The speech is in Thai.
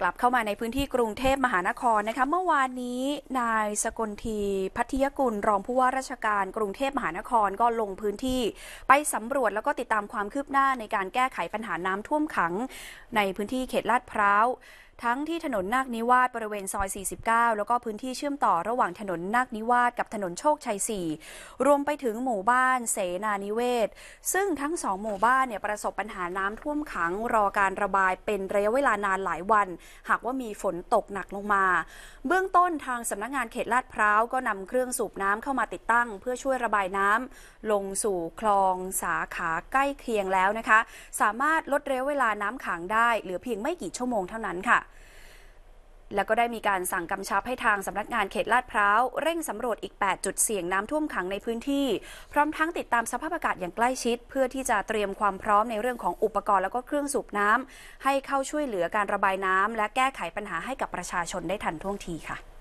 กลับเข้ามาในพื้นที่กรุงเทพมหานครนะคะเมื่อวานนี้นายสกลทีพัทยกุลรองผู้ว่าราชการกรุงเทพมหานครก็ลงพื้นที่ไปสำรวจแล้วก็ติดตามความคืบหน้าในการแก้ไขปัญหาน้ำท่วมขัง ในพื้นที่เขตลาดพร้าวทั้งที่ถนนนาคนิวาสบริเวณซอย 49 แล้วก็พื้นที่เชื่อมต่อระหว่างถนนนาคนิวาสกับถนนโชคชัย 4 รวมไปถึงหมู่บ้านเสนานิเวศ ซึ่งทั้งสองหมู่บ้านเนี่ยประสบปัญหาน้ำท่วมขังรอการระบายเป็นระยะเวลานานหลายวันหากว่ามีฝนตกหนักลงมา เบื้องต้นทางสำนักงงานเขตลาดพร้าว ก็นำเครื่องสูบน้ำเข้ามาติดตั้ง เพื่อช่วยระบายน้ำลงสู่คลองสาขาใกล้เคียงแล้วนะคะ สามารถลดเร็วเวลาน้ำขังได้ เหลือเพียงไม่กี่ชั่วโมงเท่านั้นค่ะแล้วก็ได้มีการสั่งกำชับให้ทางสำนักงานเขตลาดพร้าวเร่งสำรวจอีก 8 จุดเสี่ยงน้ำท่วมขังในพื้นที่ พร้อมทั้งติดตามสภาพอากาศอย่างใกล้ชิด เพื่อที่จะเตรียมความพร้อมในเรื่องของอุปกรณ์แล้วก็เครื่องสูบน้ำให้เข้าช่วยเหลือการระบายน้ำและแก้ไขปัญหาให้กับประชาชนได้ทันท่วงทีค่ะ